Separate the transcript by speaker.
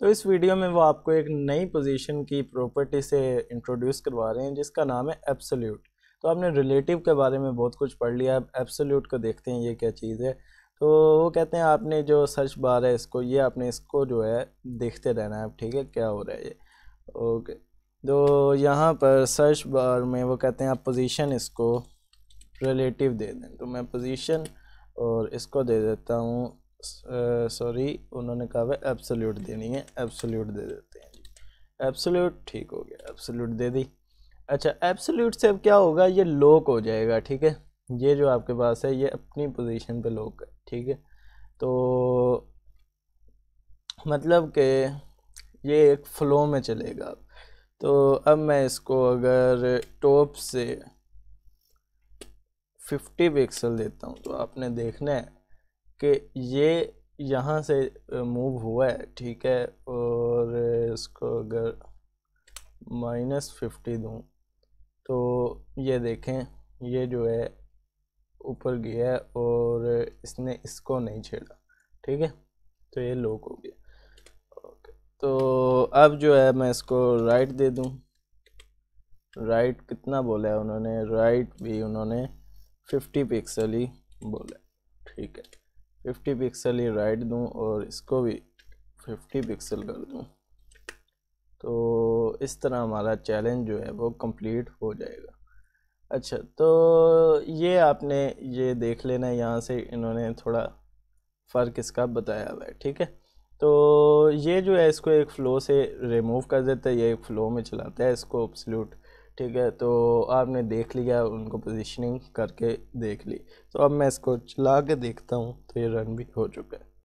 Speaker 1: तो इस वीडियो में वो आपको एक नई पोजीशन की प्रॉपर्टी से इंट्रोड्यूस करवा रहे हैं जिसका नाम है एब्सोल्यूट तो आपने रिलेटिव के बारे में बहुत कुछ पढ़ लिया अब एब्सोल्यूट को देखते हैं ये क्या चीज़ है तो वो कहते हैं आपने जो सर्च बार है इसको ये आपने इसको जो है देखते रहना है ठीक है क्या हो रहा है ये ओके तो यहाँ पर सर्च बार में वो कहते हैं आप पोजीशन इसको रिलेटिव दे दें तो मैं पोजीशन और इसको दे देता हूँ सॉरी उन्होंने कहा है एब्सोल्यूट देनी है एब्सोल्यूट दे देते हैं जी एब्सोल्यूट ठीक हो गया एब्सोल्यूट दे दी अच्छा एब्सोल्यूट से अब क्या होगा ये लॉक हो जाएगा ठीक है ये जो आपके पास है ये अपनी पोजीशन पे लॉक है ठीक है तो मतलब कि ये एक फ्लो में चलेगा तो अब मैं इसको अगर टॉप से 50 पिक्सल देता हूँ तो आपने देखना है कि ये यहाँ से मूव हुआ है ठीक है और इसको अगर माइनस फिफ्टी दूँ तो ये देखें ये जो है ऊपर गया है और इसने इसको नहीं छेड़ा ठीक है तो ये लोक हो गया ओके तो अब जो है मैं इसको राइट दे दूँ राइट कितना बोला है उन्होंने राइट भी उन्होंने फिफ्टी पिक्सल ही बोला ठीक है 50 पिक्सल ये राइट दूँ और इसको भी 50 पिक्सल कर दूँ तो इस तरह हमारा चैलेंज जो है वो कंप्लीट हो जाएगा अच्छा तो ये आपने ये देख लेना यहाँ से इन्होंने थोड़ा फ़र्क इसका बताया हुआ है ठीक है तो ये जो है इसको एक फ़्लो से रिमूव कर देता है ये एक फ़्लो में चलाता है इसको अपसल्यूट ठीक है तो आपने देख लिया उनको पोजीशनिंग करके देख ली तो अब मैं इसको चला के देखता हूँ तो ये रन भी हो चुका है